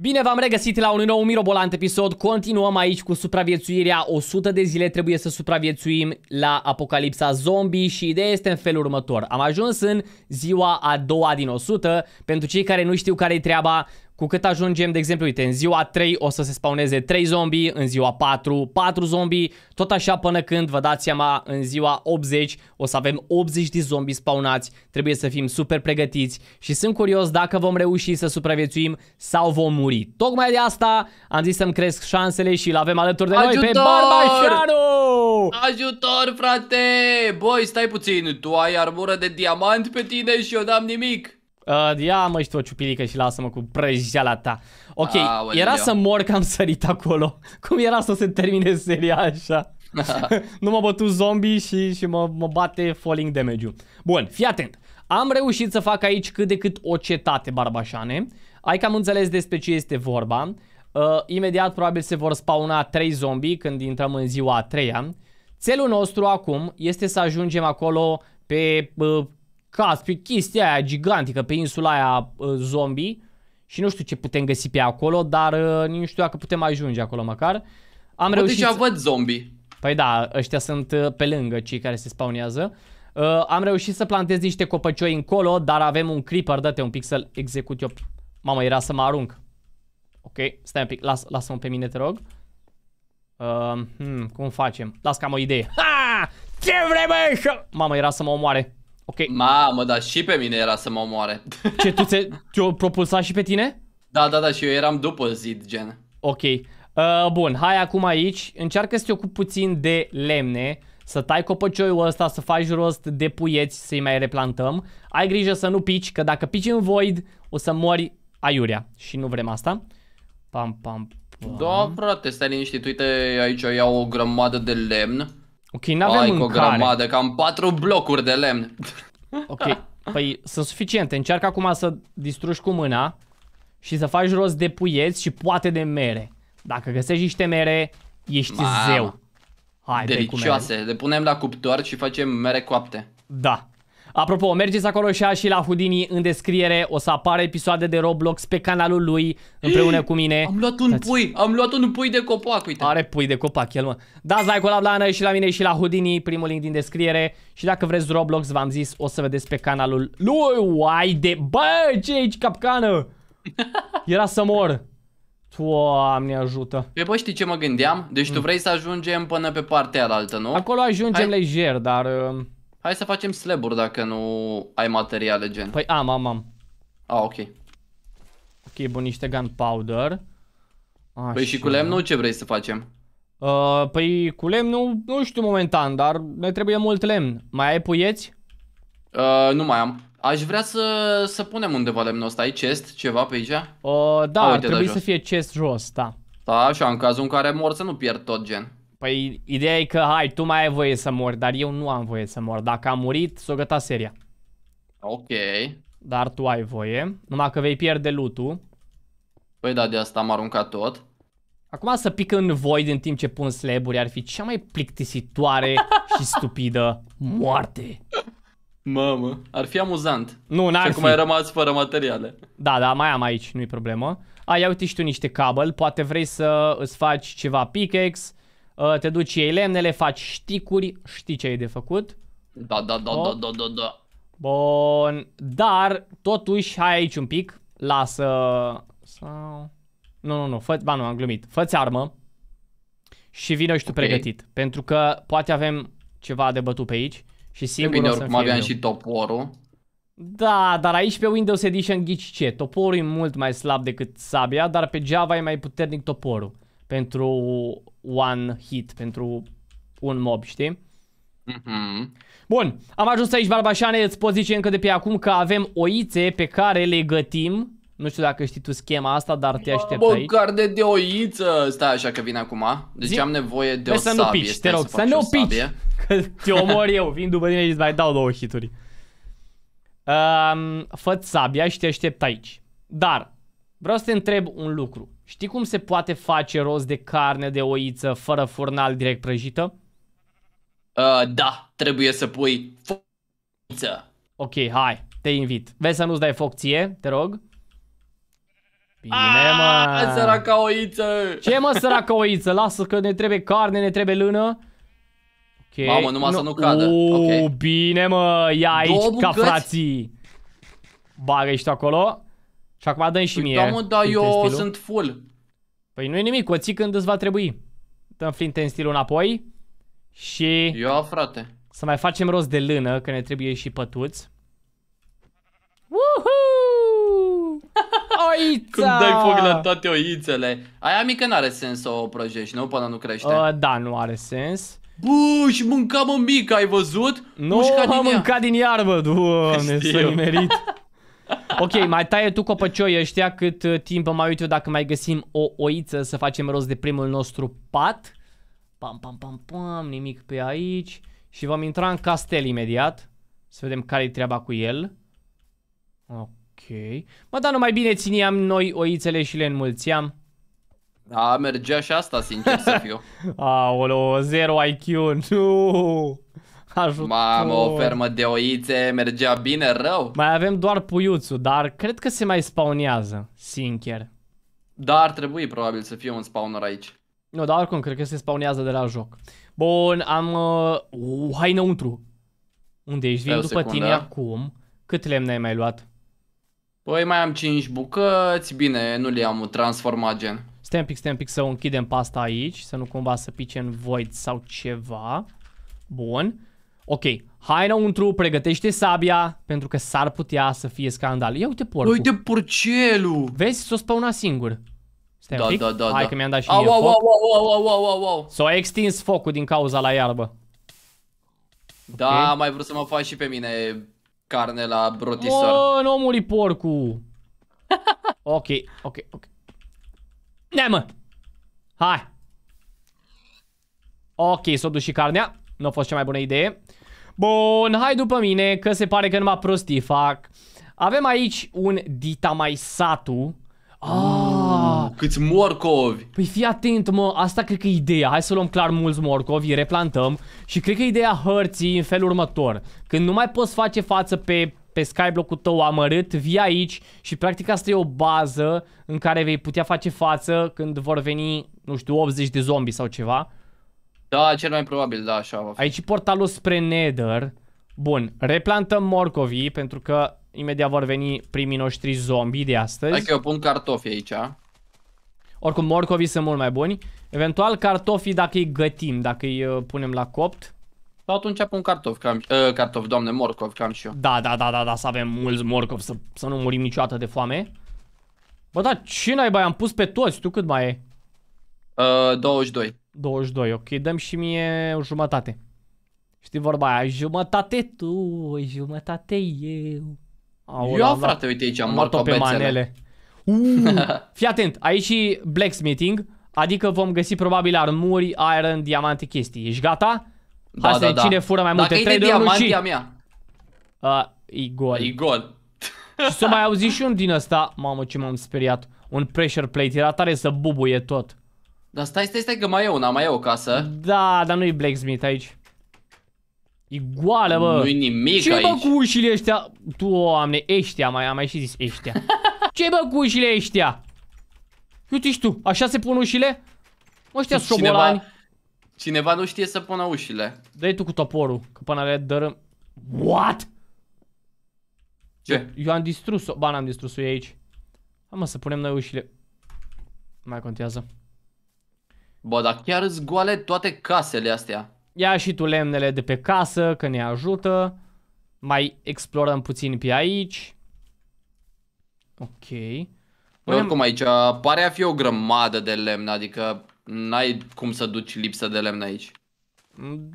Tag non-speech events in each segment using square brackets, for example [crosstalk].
Bine v-am regăsit la un nou mirobolant episod, continuăm aici cu supraviețuirea, 100 de zile trebuie să supraviețuim la apocalipsa zombie și ideea este în felul următor. Am ajuns în ziua a doua din 100, pentru cei care nu știu care-i treaba, cu cât ajungem, de exemplu, uite, în ziua 3 o să se spawneze 3 zombie, în ziua 4 4 zombie, tot așa până când, vă dați seama, în ziua 80 o să avem 80 de zombie spawnați, trebuie să fim super pregătiți și sunt curios dacă vom reuși să supraviețuim sau vom muri. Tocmai de asta am zis să-mi cresc șansele și îl avem alături de Ajutor! noi pe Barbașanu! Ajutor, frate! Boi, stai puțin, tu ai armură de diamant pe tine și eu n-am nimic. Uh, ia mă și tu o ciupilică și lasă-mă cu prăjeala ta. Ok, A, era să mor că am sărit acolo. [laughs] Cum era să se termine seria așa? [laughs] nu mă bătu zombie și, și mă, mă bate falling damage-ul. Bun, fii atent. Am reușit să fac aici cât de cât o cetate, barbașane. Ai cam înțeles despre ce este vorba. Uh, imediat probabil se vor spauna 3 zombie când intrăm în ziua a treia. Țelul nostru acum este să ajungem acolo pe uh, caz pe chestia aia gigantică, pe insula aia uh, zombie și nu știu ce putem găsi pe acolo, dar uh, nu știu dacă putem ajunge acolo măcar. Am Bă, reușit... deja văd zombie. Păi da, ăștia sunt uh, pe lângă cei care se spawnează. Uh, am reușit să plantez niște copăcioi încolo, dar avem un creeper, dă-te un pic să-l execut eu. Mamă, era să mă arunc. Ok, stai un pic, las, lasă-mă pe mine, te rog. Uh, hmm, cum facem? Las că am o idee. Ha! Ce vrei, bă? Mamă, era să mă omoare. Ok. Mamă, dar și pe mine era să mă omoare. [laughs] Ce, tu ți o propulsa și pe tine? Da, da, da, și eu eram după zid, gen. Ok. Uh, bun, hai acum aici. Încearcă să te ocupi puțin de lemne, să tai copăcioiul ăsta, să faci rost de puieți, să-i mai replantăm. Ai grijă să nu pici, că dacă pici în void, o să mori aiurea. Și nu vrem asta. Pam, pam, pam. Da, frate, stai liniștit. Uite, aici iau o grămadă de lemn. Ok, n-avem Ai, mâncare. o grămadă, cam patru blocuri de lemn. [laughs] Ok, păi sunt suficiente. Încearcă acum să distrugi cu mâna și să faci rost de puieți și poate de mere. Dacă găsești niște mere, ești Mamă. zeu. Hai, Delicioase, le punem la cuptor și facem mere coapte. Da, Apropo, mergeți acolo și și la Houdini în descriere, o să apară episoade de Roblox pe canalul lui împreună cu mine. Am luat un pui, am luat un pui de copac, uite. Are pui de copac el, mă. Dați like-ul la Blană și la mine și la Houdini, primul link din descriere. Și dacă vreți Roblox, v-am zis, o să vedeți pe canalul lui. Uai de... Bă, ce aici capcană? [laughs] Era să mor. Doamne ajută. Pe bă, păi, știi ce mă gândeam? Deci tu mm. vrei să ajungem până pe partea alaltă, nu? Acolo ajungem lejer, dar... Uh... Hai să facem slaburi dacă nu ai materiale gen. Păi am, am, am. A, ah, ok. Ok, bun, niște gunpowder. Așa. Păi și cu lemnul ce vrei să facem? Uh, păi cu lemnul, nu știu momentan, dar ne trebuie mult lemn. Mai ai puieți? Uh, nu mai am. Aș vrea să, să punem undeva lemnul ăsta. Ai chest ceva pe aici? Uh, da, A, uite, ar trebui să fie chest jos, da. Da, așa, în cazul în care mor să nu pierd tot gen. Păi ideea e că hai, tu mai ai voie să mori, dar eu nu am voie să mor. Dacă am murit, s-o gata seria. Ok. Dar tu ai voie, numai că vei pierde lutul. Păi da, de asta am aruncat tot. Acum să pic în void în timp ce pun slaburi ar fi cea mai plictisitoare [laughs] și stupidă moarte. Mamă, ar fi amuzant. Nu, n-ar fi. cum ai rămas fără materiale. Da, da, mai am aici, nu-i problemă. A, ia uite și tu niște cabel, poate vrei să îți faci ceva pickaxe, Uh, te duci, ei lemnele, faci șticuri, știi ce ai de făcut. Da, da, da, da, da, da, da. Bun, dar totuși hai aici un pic, lasă sau... Nu, nu, nu, fă, ba nu, am glumit. Fă-ți armă și vină și tu okay. pregătit, pentru că poate avem ceva de bătut pe aici și singur bine, o să aveam eu. și toporul. Da, dar aici pe Windows Edition ghici ce, toporul e mult mai slab decât sabia, dar pe Java e mai puternic toporul pentru one hit pentru un mob, știi? Mm-hmm. Bun, am ajuns aici, Barbașane, îți pot zice încă de pe acum că avem oițe pe care le gătim. Nu știu dacă știi tu schema asta, dar te aștept Bă, aici. Măcar de, de oiță! Stai așa că vine acum. Deci Zi? am nevoie de Vrei o să sabie. nu pici, te rog, să, să nu pici! Că te omor eu, vin după tine și îți mai dau două hituri. Um, fă sabia și te aștept aici. Dar, vreau să te întreb un lucru. Știi cum se poate face rost de carne de oiță fără furnal direct prăjită? Uh, da, trebuie să pui oiță. Ok, hai, te invit. Vezi să nu-ți dai foc ție, te rog. Bine, ah, mă! Săraca oiță! Ce, mă, săraca oiță? Lasă că ne trebuie carne, ne trebuie lână. Okay. Mamă, numai no. să nu cadă. okay. bine, mă! Ia aici, ca frații! Bagă-și tu acolo. Și acum dă și păi, mie. Da, dar eu sunt full. Păi nu-i nimic, o ții când îți va trebui. Dăm flinte în stilul înapoi și... Eu, frate. Să mai facem rost de lână, că ne trebuie și pătuți. [laughs] Oița! Când dai foc la toate oițele. Aia mică n-are sens să o prăjești, nu? Până nu crește. Uh, da, nu are sens. Bu, și mânca mă mic, ai văzut? Nu, Mușca am din mâncat din iarbă, doamne, să-i merit. [laughs] Ok, mai taie tu copăcioi ăștia cât uh, timp mai uit eu dacă mai găsim o oiță să facem rost de primul nostru pat. Pam, pam, pam, pam, nimic pe aici. Și vom intra în castel imediat. Să vedem care-i treaba cu el. Ok. Mă, dar mai bine țineam noi oițele și le înmulțeam. Da, mergea și asta, sincer să fiu. [laughs] Aolo, zero IQ, nu! Ajutor. Mamă, o fermă de oițe mergea bine rău. Mai avem doar puiuțul, dar cred că se mai spawnează, sincer. Da, ar trebui probabil să fie un spawner aici. Nu, dar oricum, cred că se spawnează de la joc. Bun, am... Uh, uh hai înăuntru. Unde ești? Vin după tine acum. Cât lemn ai mai luat? Păi mai am 5 bucăți, bine, nu le-am transformat gen. Stai un pic, stai un pic să închidem pasta aici, să nu cumva să pice în void sau ceva. Bun. Ok, hai înăuntru, pregătește sabia, pentru că s-ar putea să fie scandal. Ia uite porcul. Uite porcelul! Vezi, s-o spăuna singur. Stai da, un pic. da, da, Hai da. că mi-am dat și au, au, foc. Au, au, au, au, au. S-a extins focul din cauza la iarbă. Da, okay. mai vrut să mă faci și pe mine carne la brotisor. Mă, nu muri porcul. [laughs] ok, ok, ok. Ne mă. Hai. Ok, s o dus și carnea. Nu a fost cea mai bună idee. Bun, hai după mine, că se pare că numai prostii fac. Avem aici un Ditamaisatu. Ah, câți morcovi! Păi fii atent, mă, asta cred că e ideea. Hai să luăm clar mulți morcovi, îi replantăm. Și cred că e ideea hărții în felul următor. Când nu mai poți face față pe pe skyblock-ul tău amărât, vii aici și practic asta e o bază în care vei putea face față când vor veni, nu știu, 80 de zombi sau ceva. Da, cel mai probabil, da, așa va fi. Aici portalul spre Nether. Bun, replantăm morcovii pentru că imediat vor veni primii noștri zombie de astăzi. Hai că eu pun cartofi aici. Oricum, morcovii sunt mult mai buni. Eventual, cartofii dacă îi gătim, dacă îi uh, punem la copt. Sau atunci pun cartofi, cam, uh, cartofi, doamne, morcov, cam și eu. Da, da, da, da, da, să avem mulți morcovi, să, să nu murim niciodată de foame. Bă, da, ce naiba, am pus pe toți, tu cât mai e? Uh, 22. 22, ok, dăm și mie o jumătate. Știi vorba aia, jumătate tu, jumătate eu. Aola, eu, frate, uite aici, am luat pe manele. Uh, [laughs] fii atent, aici și blacksmithing, adică vom găsi probabil armuri, iron, diamante, chestii. Ești gata? Da, Asta da, da. cine fură mai multe. Dacă e de mea. Uh, e gol. E gol. și să mai auzi și un din ăsta, mamă ce m-am speriat, un pressure plate, era tare să bubuie tot. Dar stai, stai, stai că mai e una, mai e o casă Da, dar nu-i blacksmith aici E goală, bă Nu-i nimic Ce aici Ce bă cu ușile ăștia? Doamne, ăștia, mai, am mai și zis ăștia [laughs] Ce bă cu ușile ăștia? Uite și tu, așa se pun ușile? Ăștia sunt șobolani Cineva nu știe să pună ușile dă tu cu toporul, că până le dărâm What? Ce? Eu am distrus-o, ba n-am distrus-o aici Hai mă să punem noi ușile Mai contează Bă, dar chiar goale toate casele astea. Ia și tu lemnele de pe casă, că ne ajută. Mai explorăm puțin pe aici. Ok. Păi oricum aici pare a fi o grămadă de lemn, adică n-ai cum să duci lipsă de lemn aici.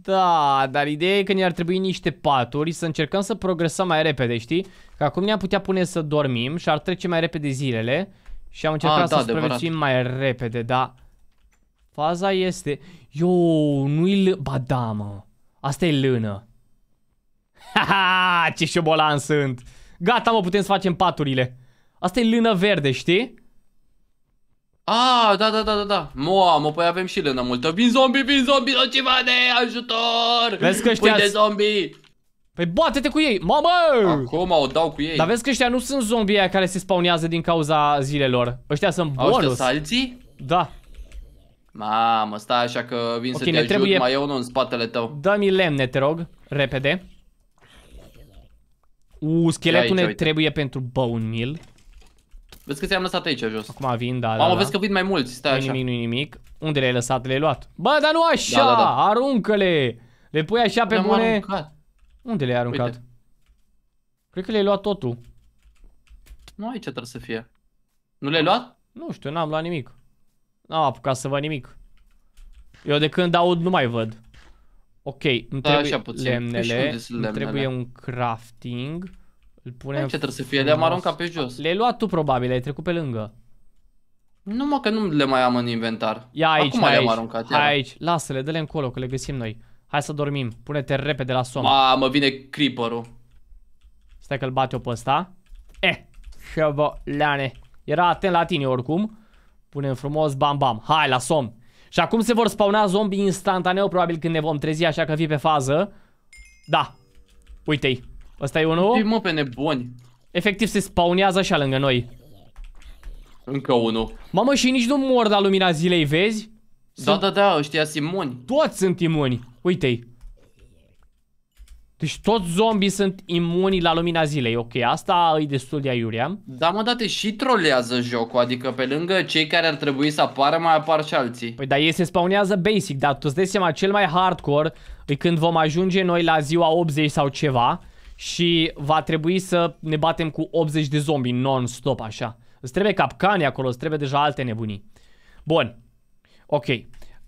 Da, dar ideea e că ne-ar trebui niște paturi să încercăm să progresăm mai repede, știi? Că acum ne-am putea pune să dormim și ar trece mai repede zilele și am încercat A, ah, da, să supraviețuim mai repede, da. Faza este... Yo, nu-i Ba da, mă. Asta e lână. Ha, [laughs] ha, ce șobolan sunt. Gata, mă, putem să facem paturile. Asta e lână verde, știi? Ah, da, da, da, da, da. mă, păi avem și lână multă. Vin zombie, vin zombie, o ceva de ajutor. Vezi că ăștia... de zombie. Păi bate-te cu ei, mamă! Acum o dau cu ei. Dar vezi că ăștia nu sunt zombie care se spawnează din cauza zilelor. Ăștia sunt bonus. Au ăștia salții? Da. Mamă, stai așa că vin okay, să te ajut, trebuie... mai e unul în spatele tău. Dă-mi lemne, te rog, repede. U, scheletul aici, ne uite. trebuie pentru bone meal. Vezi că ți-am lăsat aici jos. Acum vin, da, Mamă, da. vezi da. că vin mai mulți, stai nu așa. Nimic, nu nimic. Unde le-ai lăsat? Le-ai luat. Bă, dar nu așa, da, da, da. aruncă-le. Le pui așa pe bune. Unde le-ai aruncat? Uite. Cred că le-ai luat totul. Nu aici trebuie să fie. Nu le-ai luat? Nu știu, n-am luat nimic. N-am apucat să văd nimic. Eu de când aud nu mai văd. Ok, îmi da, trebuie Așa puțin. lemnele, îmi trebuie un crafting. Îl punem Ce trebuie să fie, le-am aruncat pe jos. Le-ai luat tu probabil, ai trecut pe lângă. Nu mă că nu le mai am în inventar. Ia aici, Acum aici, aruncat, hai aici, lasă-le, dă-le încolo, că le găsim noi. Hai să dormim, pune-te repede la somn. Mamă, vine creeper-ul. Stai că-l bate-o pe ăsta. Eh, șobolane. Era atent la tine oricum. Punem frumos, bam, bam. Hai, la som Și acum se vor spauna zombi instantaneu, probabil când ne vom trezi, așa că fii pe fază. Da. Uite-i. Ăsta e unul. Fii mă pe nebuni. Efectiv se spawnează așa lângă noi. Încă unul. Mamă, și nici nu mor la lumina zilei, vezi? Da, da, da, ăștia sunt imuni. Toți sunt imuni. Uite-i. Deci toți zombii sunt imuni la lumina zilei, ok, asta e destul de aiurea. Da, mă, date și trolează jocul, adică pe lângă cei care ar trebui să apară, mai apar și alții. Păi da, ei se spawnează basic, dar tu îți dai seama, cel mai hardcore e când vom ajunge noi la ziua 80 sau ceva și va trebui să ne batem cu 80 de zombi non-stop așa. Îți trebuie capcane acolo, îți trebuie deja alte nebunii. Bun, ok.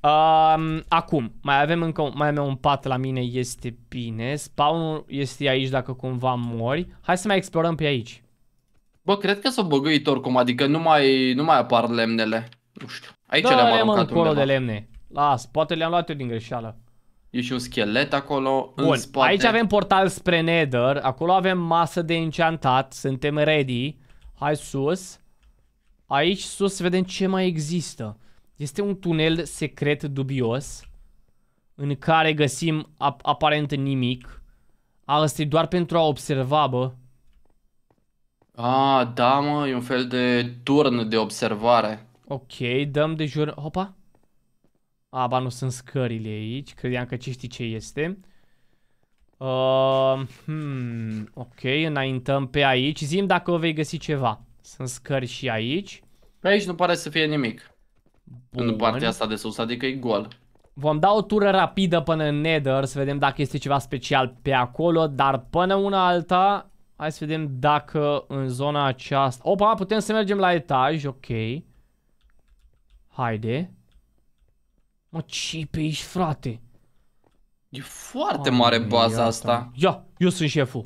Um, acum, mai avem încă mai avem un pat la mine, este bine. Spawnul este aici dacă cumva mori. Hai să mai explorăm pe aici. Bă, cred că s-a băgăit oricum, adică nu mai, nu mai apar lemnele. Nu știu. Aici da, le-am aruncat undeva. de lemne. Las, poate le-am luat eu din greșeală. E și un schelet acolo Bun, în spate. aici avem portal spre Nether, acolo avem masă de enchantat, suntem ready. Hai sus. Aici sus vedem ce mai există. Este un tunel secret dubios în care găsim ap aparent nimic. A, e doar pentru a observa, bă. A, ah, da, mă, e un fel de turn de observare. Ok, dăm de jur... Hopa. A, ba, nu sunt scările aici. Credeam că ce știi ce este. Uh, hmm, ok, înaintăm pe aici. Zim dacă o vei găsi ceva. Sunt scări și aici. Pe aici nu pare să fie nimic. Bun. În partea asta de sus, adică e gol. Vom da o tură rapidă până în Nether să vedem dacă este ceva special pe acolo, dar până una alta, hai să vedem dacă în zona aceasta... Opa, putem să mergem la etaj, ok. Haide. Mă, ce pe aici, frate? E foarte Oameni, mare baza asta. Ia, eu sunt șeful.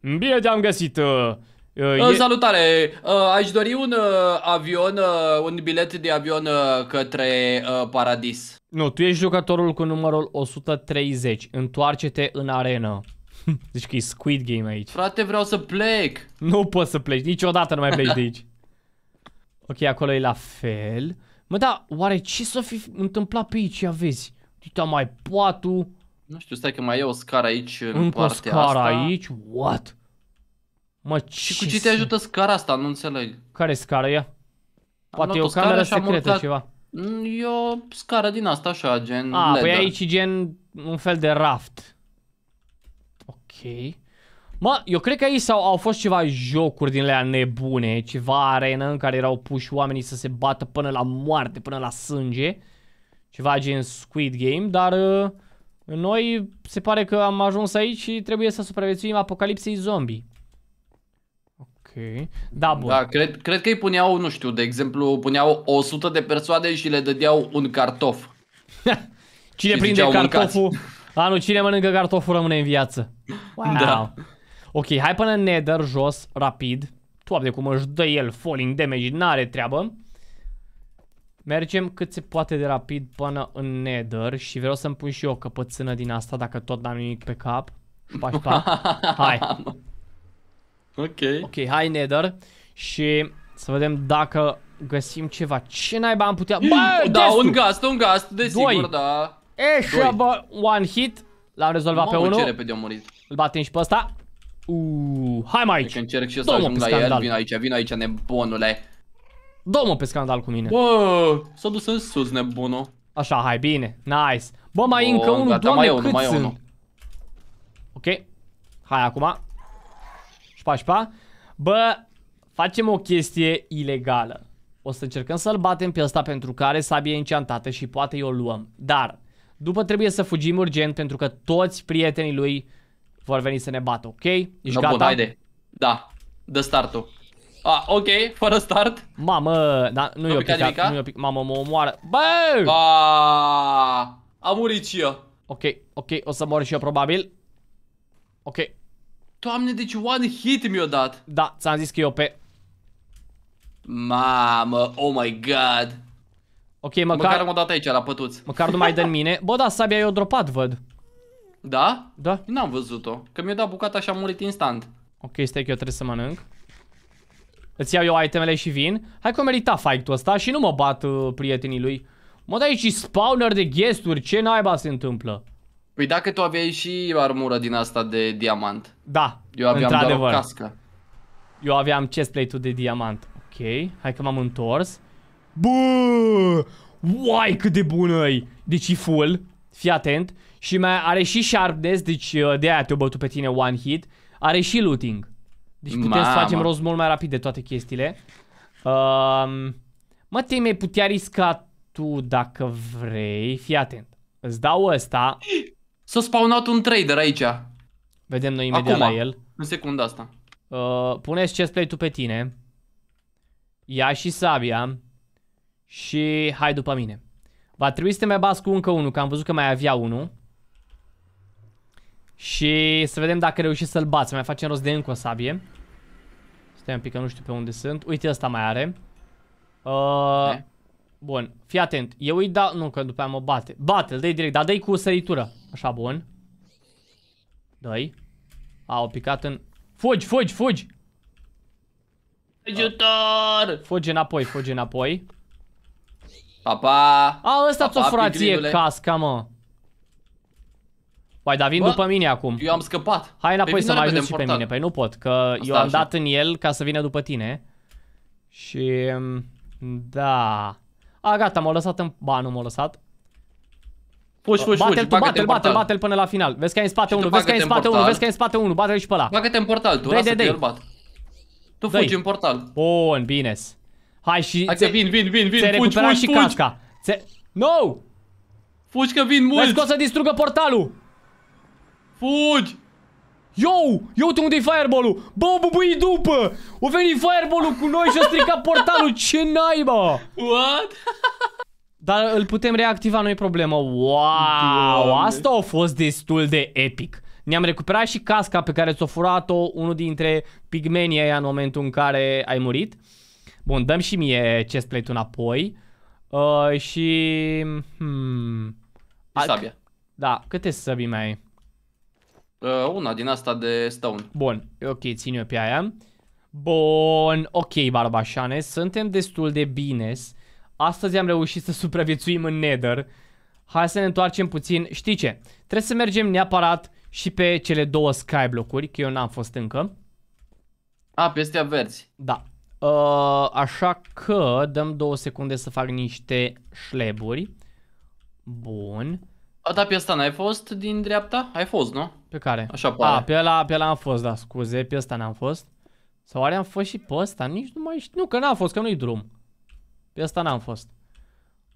Bine te-am găsit, uh, Uh, uh, e... Salutare! Uh, aș dori un uh, avion, uh, un bilet de avion uh, către uh, paradis. Nu, tu ești jucătorul cu numărul 130. Întoarce-te în arenă. Zici [laughs] deci că e Squid Game aici. Frate, vreau să plec! Nu poți să pleci, niciodată nu mai pleci de aici. [laughs] Ok, acolo e la fel. Mă, da, oare ce s-a fi întâmplat pe aici, ia vezi? Uita mai poatu. Nu știu, stai că mai e o scară aici în Încă partea o scară asta. aici? What? Mă, ce Și cu ce te ajută scara asta? Nu înțeleg. Care scara e? Poate e o cameră secretă ceva. Mm, e o scară din asta așa, gen A, ledă. păi aici gen un fel de raft. Ok. Mă, eu cred că aici sau au fost ceva jocuri din lea nebune, ceva arenă în care erau puși oamenii să se bată până la moarte, până la sânge. Ceva gen Squid Game, dar uh, noi se pare că am ajuns aici și trebuie să supraviețuim apocalipsei zombie. Da, bun. Da, cred, cred că îi puneau, nu știu, de exemplu, puneau 100 de persoane și le dădeau un cartof. [laughs] cine prinde cartoful? A, nu, cine mănâncă cartoful rămâne în viață. Wow. Da. Ok, hai până nether, jos, rapid. Toapte cum își dă el falling damage, n-are treabă. Mergem cât se poate de rapid până în nether și vreau să-mi pun și eu o căpățână din asta dacă tot n-am nimic pe cap. Paș, pa. [laughs] Hai. Ok. Ok, hai Nether și să vedem dacă găsim ceva. Ce naiba am putea... Bă, da, un gast, un gast, desigur, da. Eșa, bă, one hit. L-am rezolvat pe unul. ce repede am murit. Îl batem și pe ăsta. Uuu, hai mai aici. Că încerc și eu să ajung la el. Vin aici, vin aici, nebunule. Dă-mă pe scandal cu mine. Bă, s-a dus în sus, nebunul. Așa, hai, bine, nice. Bă, mai bă, încă unul, doamne, mai cât mai sunt? Ok, hai acum pași pa, bă, facem o chestie ilegală. O să încercăm să-l batem pe ăsta pentru că are sabie enchantată și poate i o luăm. Dar, după trebuie să fugim urgent pentru că toți prietenii lui vor veni să ne bată, ok? Ești no, gata? Bun, haide. Da, dă startul. Ah, ok, fără start. Mamă, da, nu e o picat, picat? nu e o mamă, mă omoară. Bă! A, a murit și eu. Ok, ok, o să mor și eu probabil. Ok, Doamne, deci one hit mi-o dat. Da, ți-am zis că e OP. Mamă, oh my god. Ok, măcar... Măcar o dat aici, la pătuți. Măcar nu mai dă în mine. [laughs] Bă, da, sabia eu dropat, văd. Da? Da. N-am văzut-o. Că mi o dat bucata și am murit instant. Ok, stai că eu trebuie să mănânc. Îți iau eu itemele și vin. Hai că merita fight-ul ăsta și nu mă bat uh, prietenii lui. Mă, da aici spawner de guesturi. Ce naiba se întâmplă? Păi dacă tu aveai și armură din asta de diamant. Da, Eu aveam doar o cască. Eu aveam chestplate-ul de diamant. Ok, hai că m-am întors. Bă! Uai, cât de bună e! Deci e full. Fii atent. Și mai are și sharpness, deci uh, de aia te-o bătut pe tine one hit. Are și looting. Deci putem Mama. să facem rost mult mai rapid de toate chestiile. Um, mă, te mai putea risca tu dacă vrei. Fii atent. Îți dau ăsta. [laughs] S-a spawnat un trader aici. Vedem noi imediat Acum, la el. în secunda asta. Uh, puneți chest ul pe tine. Ia și sabia. Și hai după mine. Va trebui să te mai bas cu încă unul, că am văzut că mai avea unul. Și să vedem dacă reușești să-l bați. Să mai facem rost de încă o sabie. Stai un pic că nu știu pe unde sunt. Uite, ăsta mai are. Uh, Bun, fii atent. Eu îi dau... Nu, că după aia mă bate. Bate, îl dai direct, dar dai cu săritură. Așa, bun. Dai. A, o picat în... Fugi, fugi, fugi! Ajutor! Fugi înapoi, fugi înapoi. Papa. A, ăsta ți-o furație casca, mă. Păi, dar vin Bă, după mine acum. Eu am scăpat. Hai înapoi să mai ajut și pe mine. Păi nu pot, că Asta eu am așa. dat în el ca să vină după tine. Și... Mm, da... A, gata, m-au lăsat în... Ba, nu m-au lăsat. Fugi, fugi, battle, bate-l, bate-l, bate-l până la final. Vezi că ai în spate unul, vezi că ai în spate unul, vezi că ai în spate unul, bate-l și pe ăla. Bagă-te în portal, tu lasă te el bat. Tu fugi în portal. Bun, -s. Hai și... Hai că vin, vin, vin, vin, fugi, fugi, și casca. No! Fugi că vin mulți! Vezi că o să distrugă portalul! Fugi! Yo, eu uite unde-i fireball-ul Bă, bubuii după O veni fireball-ul cu noi și a stricat portalul Ce naiba What? Dar îl putem reactiva, nu-i problemă Wow, Doamne. asta a fost destul de epic ne-am recuperat și casca pe care ți-o furat-o unul dintre pigmenii aia în momentul în care ai murit. Bun, dăm și mie chestplate-ul înapoi. Uh, și... Hmm, sabia. Da, câte săbii mai ai? Uh, una din asta de stone. Bun, ok, țin eu pe aia. Bun, ok, Barbașane, suntem destul de bine. Astăzi am reușit să supraviețuim în Nether. Hai să ne întoarcem puțin. Știi ce? Trebuie să mergem neapărat și pe cele două skyblock-uri, că eu n-am fost încă. A, pe astea verzi. Da. Uh, așa că dăm două secunde să fac niște șleburi. Bun. Da, pe ăsta n-ai fost din dreapta? Ai fost, nu? Pe care? Așa pare. A, pe ăla, pe ăla am fost, da, scuze, pe ăsta n-am fost. Sau oare am fost și pe ăsta? Nici nu mai știu. Nu, că n-am fost, că nu-i drum. Pe ăsta n-am fost.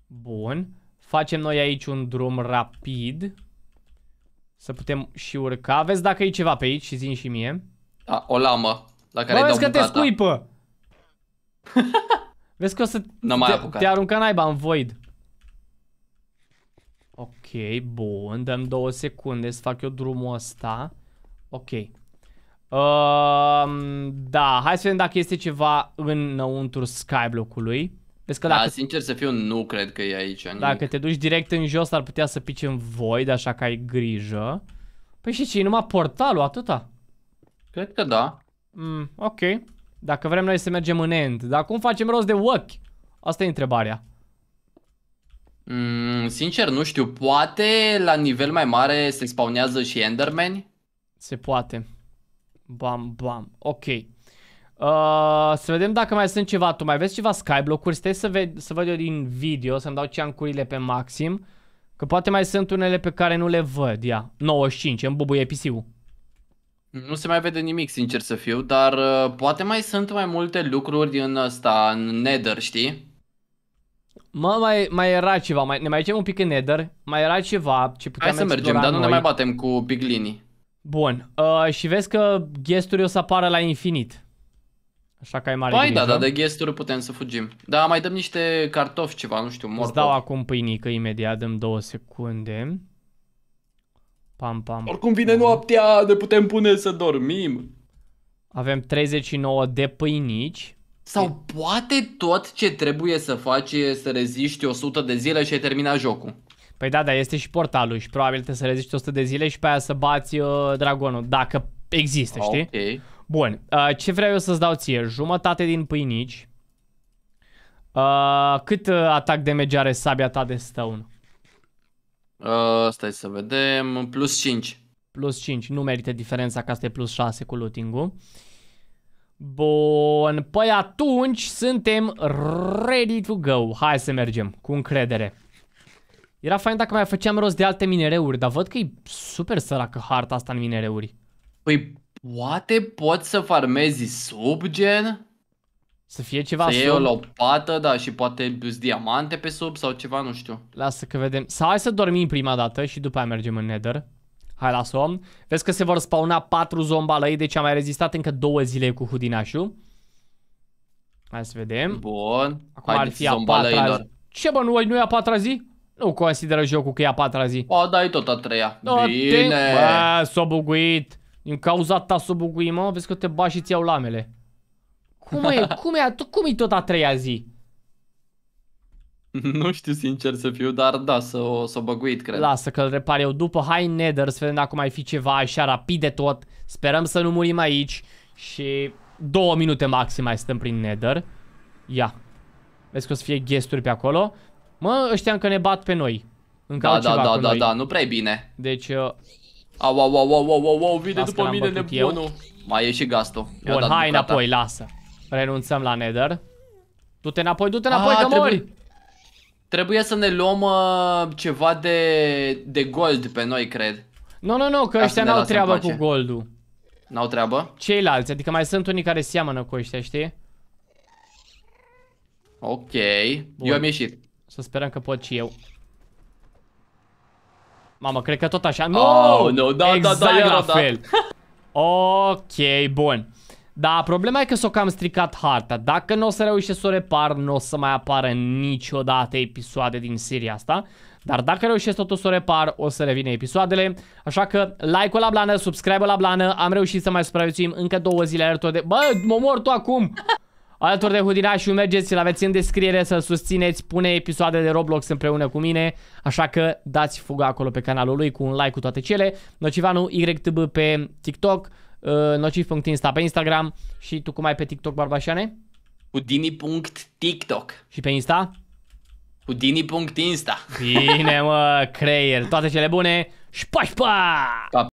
Bun. Facem noi aici un drum rapid. Să putem și urca. Vezi dacă e ceva pe aici și zin și mie. Da, o lamă. La care Bă, vezi că te scuipă! [laughs] vezi că o să te, te arunca naiba în void. Ok, bun. Dăm două secunde să fac eu drumul ăsta. Ok. Uh, da, hai să vedem dacă este ceva înăuntru skyblock-ului. Vezi că da, dacă... sincer să fiu, nu cred că e aici nimic. Dacă te duci direct în jos, ar putea să pici în void, așa că ai grijă. Păi și ce, e numai portalul atâta? Cred că da. Mm, ok. Dacă vrem noi să mergem în end. Dar cum facem rost de work? Asta e întrebarea. Mm, sincer, nu știu. Poate la nivel mai mare se spawnează și Enderman? Se poate. Bam, bam. Ok. Uh, să vedem dacă mai sunt ceva. Tu mai vezi ceva skyblock-uri? Stai să, ved să văd eu din video, să-mi dau ceancurile pe maxim. Că poate mai sunt unele pe care nu le văd. Ia, 95, îmi bubuie PC-ul. Nu se mai vede nimic, sincer să fiu, dar uh, poate mai sunt mai multe lucruri din ăsta, în Nether, știi? Mă, mai, mai era ceva, mai, ne mai ducem un pic în Nether, mai era ceva ce puteam Hai să mergem, dar nu ne mai batem cu piglinii. Bun, uh, și vezi că ghesturi o să apară la infinit. Așa că ai mare Pai, da, da, de ghesturi putem să fugim. Da, mai dăm niște cartofi ceva, nu știu, morcov. Îți dau acum pâinică imediat, dăm două secunde. Pam, pam. Oricum vine pam. noaptea, ne putem pune să dormim. Avem 39 de pâinici. Sau e... poate tot ce trebuie să faci e să reziști 100 de zile și ai terminat jocul. Păi da, dar este și portalul și probabil te să reziști 100 de zile și pe aia să bați uh, dragonul, dacă există, știi? Ok. Bun, uh, ce vreau eu să-ți dau ție? Jumătate din pâinici. Uh, cât uh, atac de mege are sabia ta de stone? Uh, stai să vedem, plus 5. Plus 5, nu merită diferența ca asta e plus 6 cu looting-ul. Uh, Bun, păi atunci suntem ready to go. Hai să mergem, cu încredere. Era fain dacă mai făceam rost de alte minereuri, dar văd că e super săracă harta asta în minereuri. Păi poate poți să farmezi sub gen? Să fie ceva să sub? iei o lopată, da, și poate diamante pe sub sau ceva, nu știu. Lasă că vedem. Sau hai să dormim prima dată și după aia mergem în nether. Hai, la o Vezi că se vor spauna 4 ei, deci am mai rezistat încă 2 zile cu Hudinașul. Hai să vedem. Bun. Acum Haideți ar fi a patra zi. Ce bă, nu, nu e a patra zi? Nu consideră jocul că e a patra zi. O, da, e tot a treia. Da, Bine. Bă, s o buguit. Din cauza ta s o buguit, mă. Vezi că te bași și ți iau lamele. Cum e, [laughs] cum e, cum e tot a treia zi? [laughs] Nu știu sincer să fiu, dar da, să o, să băguit, cred. Lasă că îl repar eu după. Hai să vedem dacă mai fi ceva așa rapid de tot. Sperăm să nu murim aici și două minute maxim mai stăm prin Nether. Ia. Vezi că o să fie ghesturi pe acolo. Mă, ăștia încă ne bat pe noi. Încă da, da, da, da, noi. da, nu prea bine. Deci... Uh... Au, au, au, au, au, au, au, vine Las după mine nebunul. Mai e și gastul. Bun, hai bucata. înapoi, lasă. Renunțăm la Nether. Du-te înapoi, du-te înapoi, A, că trebuie... mori! Trebuie să ne luăm uh, ceva de, de gold pe noi, cred. Nu, nu, nu, că ăștia n-au treabă cu goldul. N-au treabă? Ceilalți, adică mai sunt unii care seamănă cu ăștia, știi? Ok, Bun. eu am ieșit. Să sperăm că pot și eu. Mamă, cred că tot așa. No! Oh, no, da, exact da, da, da, la da. fel. [laughs] ok, bun. Da, problema e că s-o cam stricat harta. Dacă nu o să reușesc să o repar, nu o să mai apară niciodată episoade din seria asta. Dar dacă reușesc totuși să o repar, o să revină episoadele. Așa că like-ul la blană, subscribe la blană. Am reușit să mai supraviețuim încă două zile alături de... Bă, mă mor tu acum! [laughs] Alături de și mergeți, la aveți în descriere să-l susțineți, pune episoade de Roblox împreună cu mine, așa că dați fuga acolo pe canalul lui cu un like cu toate cele. Nocivanu YTB pe TikTok, Uh, nociv.insta pe Instagram și tu cum ai pe TikTok, Barbașane? Houdini.tiktok Și pe Insta? Houdini.insta Bine mă, creier, toate cele bune și pa, pa! pa, pa!